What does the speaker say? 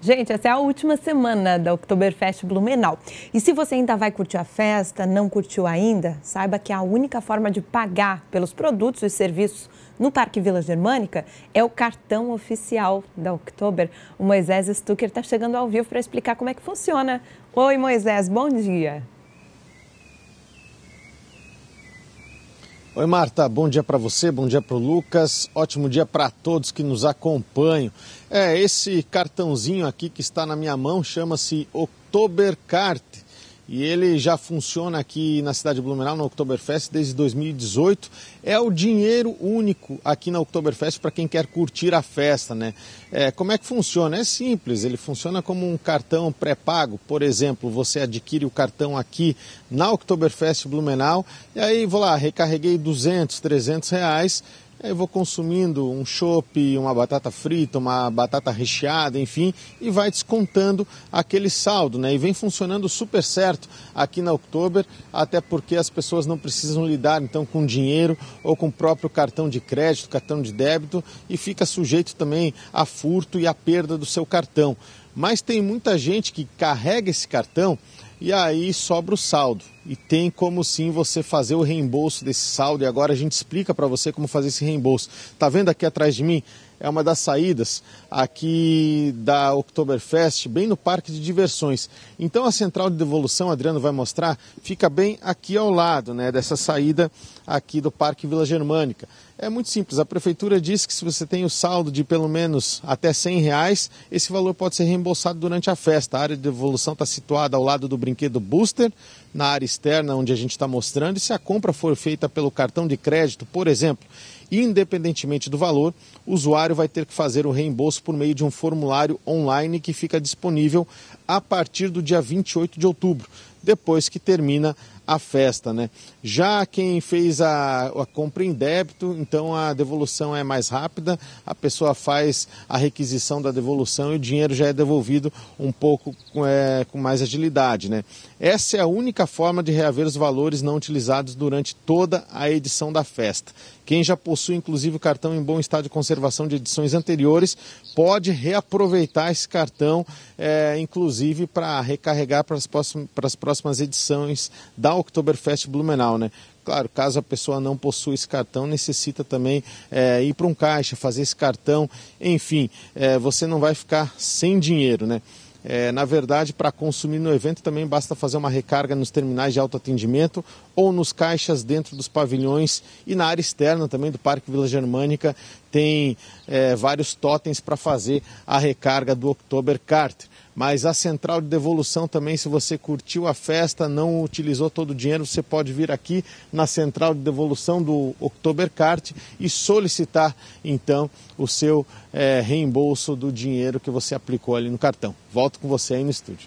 Gente, essa é a última semana da Oktoberfest Blumenau. E se você ainda vai curtir a festa, não curtiu ainda, saiba que a única forma de pagar pelos produtos e serviços no Parque Vila Germânica é o cartão oficial da Oktober. O Moisés Stucker está chegando ao vivo para explicar como é que funciona. Oi, Moisés, bom dia. Oi, Marta, bom dia para você, bom dia para o Lucas, ótimo dia para todos que nos acompanham. É, esse cartãozinho aqui que está na minha mão chama-se Oktoberkarte e ele já funciona aqui na cidade de Blumenau, no Oktoberfest, desde 2018. É o dinheiro único aqui na Oktoberfest para quem quer curtir a festa, né? É, como é que funciona? É simples, ele funciona como um cartão pré-pago. Por exemplo, você adquire o cartão aqui na Oktoberfest Blumenau, e aí vou lá, recarreguei 200, 300 reais, eu vou consumindo um chopp, uma batata frita, uma batata recheada, enfim, e vai descontando aquele saldo, né? E vem funcionando super certo aqui na Oktober, até porque as pessoas não precisam lidar então com dinheiro ou com o próprio cartão de crédito, cartão de débito e fica sujeito também a furto e a perda do seu cartão. Mas tem muita gente que carrega esse cartão e aí sobra o saldo e tem como sim você fazer o reembolso desse saldo. E agora a gente explica para você como fazer esse reembolso. Tá vendo aqui atrás de mim? É uma das saídas aqui da Oktoberfest, bem no parque de diversões. Então a central de devolução, Adriano vai mostrar, fica bem aqui ao lado, né, dessa saída aqui do Parque Vila Germânica. É muito simples. A prefeitura diz que se você tem o saldo de pelo menos até 100 reais, esse valor pode ser reembolsado durante a festa. A área de devolução está situada ao lado do brinquedo Booster, na área externa onde a gente está mostrando, e se a compra for feita pelo cartão de crédito, por exemplo, independentemente do valor, o usuário vai ter que fazer o reembolso por meio de um formulário online que fica disponível a partir do dia 28 de outubro depois que termina a festa, né? Já quem fez a, a, compra em débito, então a devolução é mais rápida, a pessoa faz a requisição da devolução e o dinheiro já é devolvido um pouco é, com mais agilidade, né? Essa é a única forma de reaver os valores não utilizados durante toda a edição da festa. Quem já possui, inclusive, o cartão em bom estado de conservação de edições anteriores pode reaproveitar esse cartão, é, inclusive para recarregar para as próximas próximas edições da Oktoberfest Blumenau, né? Claro, caso a pessoa não possua esse cartão, necessita também é, ir para um caixa, fazer esse cartão, enfim, é, você não vai ficar sem dinheiro, né? É, na verdade, para consumir no evento também basta fazer uma recarga nos terminais de autoatendimento ou nos caixas dentro dos pavilhões e na área externa também do Parque Vila Germânica, tem é, vários totens para fazer a recarga do Oktober Carter. Mas a central de devolução também, se você curtiu a festa, não utilizou todo o dinheiro, você pode vir aqui na central de devolução do Oktober Cart e solicitar então o seu é, reembolso do dinheiro que você aplicou ali no cartão. Volto com você aí no estúdio.